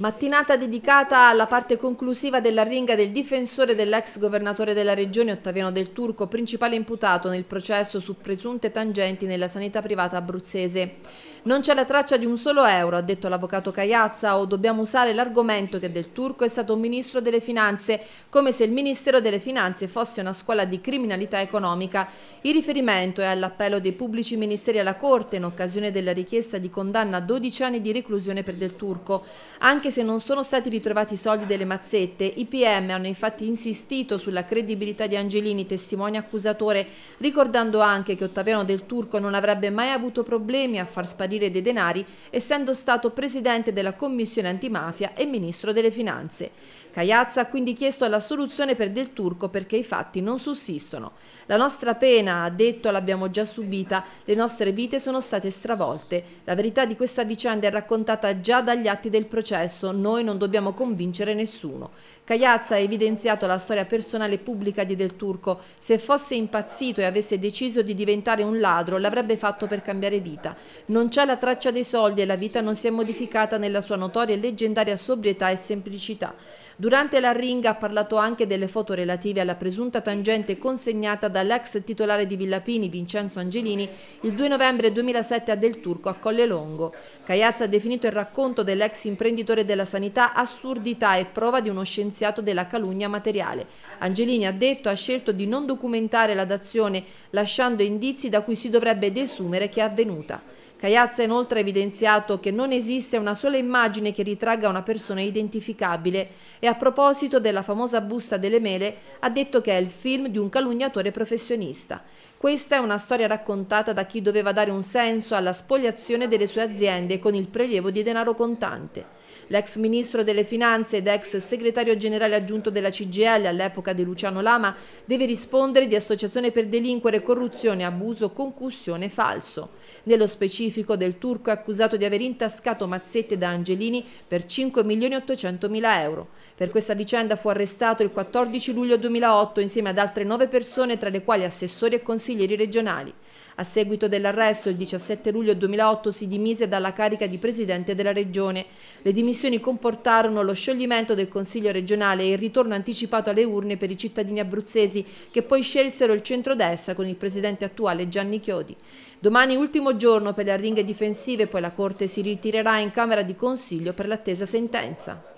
Mattinata dedicata alla parte conclusiva dell'arringa del difensore dell'ex governatore della regione Ottaviano Del Turco, principale imputato nel processo su presunte tangenti nella sanità privata abruzzese. Non c'è la traccia di un solo euro, ha detto l'avvocato Cagliazza, o dobbiamo usare l'argomento che Del Turco è stato ministro delle finanze, come se il Ministero delle Finanze fosse una scuola di criminalità economica. Il riferimento è all'appello dei pubblici ministeri alla Corte in occasione della richiesta di condanna a 12 anni di reclusione per Del Turco. Anche anche se non sono stati ritrovati i soldi delle mazzette, i PM hanno infatti insistito sulla credibilità di Angelini, testimone accusatore, ricordando anche che Ottaviano del Turco non avrebbe mai avuto problemi a far sparire dei denari, essendo stato presidente della Commissione antimafia e ministro delle Finanze. Cagliazza ha quindi chiesto la soluzione per Del Turco perché i fatti non sussistono. La nostra pena, ha detto, l'abbiamo già subita, le nostre vite sono state stravolte. La verità di questa vicenda è raccontata già dagli atti del processo processo noi non dobbiamo convincere nessuno. Cagliazza ha evidenziato la storia personale e pubblica di Del Turco. Se fosse impazzito e avesse deciso di diventare un ladro, l'avrebbe fatto per cambiare vita. Non c'è la traccia dei soldi e la vita non si è modificata nella sua notoria e leggendaria sobrietà e semplicità. Durante la ringa ha parlato anche delle foto relative alla presunta tangente consegnata dall'ex titolare di Villapini, Vincenzo Angelini, il 2 novembre 2007 a Del Turco a Colle Longo. Cagliazza ha definito il racconto dell'ex imprenditore della sanità assurdità e prova di uno scienziato della calunnia materiale. Angelini ha detto ha scelto di non documentare la dazione lasciando indizi da cui si dovrebbe desumere che è avvenuta. Caiazza ha inoltre evidenziato che non esiste una sola immagine che ritragga una persona identificabile e a proposito della famosa busta delle mele ha detto che è il film di un calunniatore professionista. Questa è una storia raccontata da chi doveva dare un senso alla spogliazione delle sue aziende con il prelievo di denaro contante. L'ex ministro delle Finanze ed ex segretario generale aggiunto della CGL all'epoca di Luciano Lama deve rispondere di associazione per delinquere, corruzione, abuso, concussione falso. Nello specifico del turco è accusato di aver intascato mazzette da Angelini per 5 milioni 800 mila euro. Per questa vicenda fu arrestato il 14 luglio 2008 insieme ad altre nove persone tra le quali assessori e consiglieri regionali. A seguito dell'arresto il 17 luglio 2008 si dimise dalla carica di presidente della regione. Le dimissioni comportarono lo scioglimento del Consiglio regionale e il ritorno anticipato alle urne per i cittadini abruzzesi che poi scelsero il centrodestra con il presidente attuale Gianni Chiodi. Domani ultimo giorno per le arringhe difensive, poi la Corte si ritirerà in Camera di Consiglio per l'attesa sentenza.